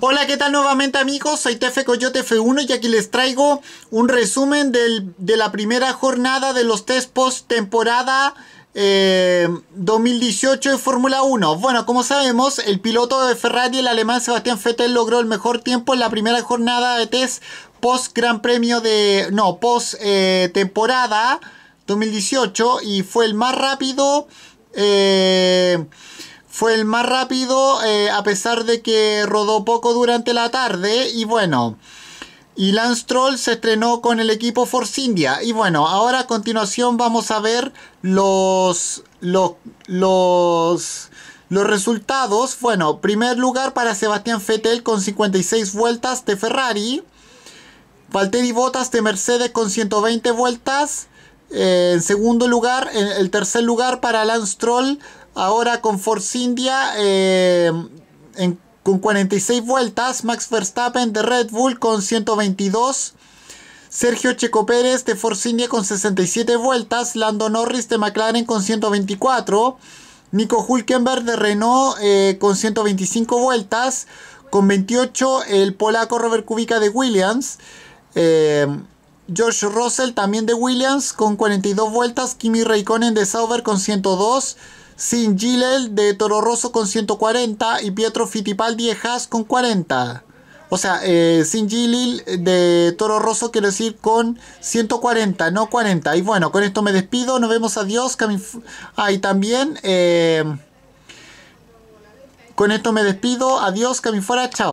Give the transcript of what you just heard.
Hola, ¿qué tal nuevamente amigos? Soy Tefe Coyote F1 y aquí les traigo un resumen de la primera jornada de los test post temporada 2018 eh, de Fórmula 1. Bueno, como sabemos, el piloto de Ferrari, el alemán Sebastián Vettel, logró el mejor tiempo en la primera jornada de test post Gran Premio de... no, post eh, temporada 2018 y fue el más rápido... Eh, fue el más rápido, eh, a pesar de que rodó poco durante la tarde. Y bueno, y Lance Troll se estrenó con el equipo Force India. Y bueno, ahora a continuación vamos a ver los, los, los, resultados. Bueno, primer lugar para Sebastián Fettel con 56 vueltas de Ferrari. Valtteri Bottas de Mercedes con 120 vueltas. Eh, en segundo lugar, en el tercer lugar para Lance Troll Ahora con Force India eh, con 46 vueltas, Max Verstappen de Red Bull con 122. Sergio Checo Pérez de Force India con 67 vueltas, Lando Norris de McLaren con 124, Nico Hulkenberg de Renault eh, con 125 vueltas, con 28 el polaco Robert Kubica de Williams. Eh, George Russell también de Williams con 42 vueltas, Kimi Raikkonen de Sauber con 102, Sin Gilel de Toro Rosso con 140 y Pietro Fittipaldi de Haas con 40. O sea, eh, Sin Gilil de Toro Rosso quiero decir con 140, no 40. Y bueno, con esto me despido, nos vemos, adiós. Ah, y también... Eh, con esto me despido, adiós, que fuera, chao.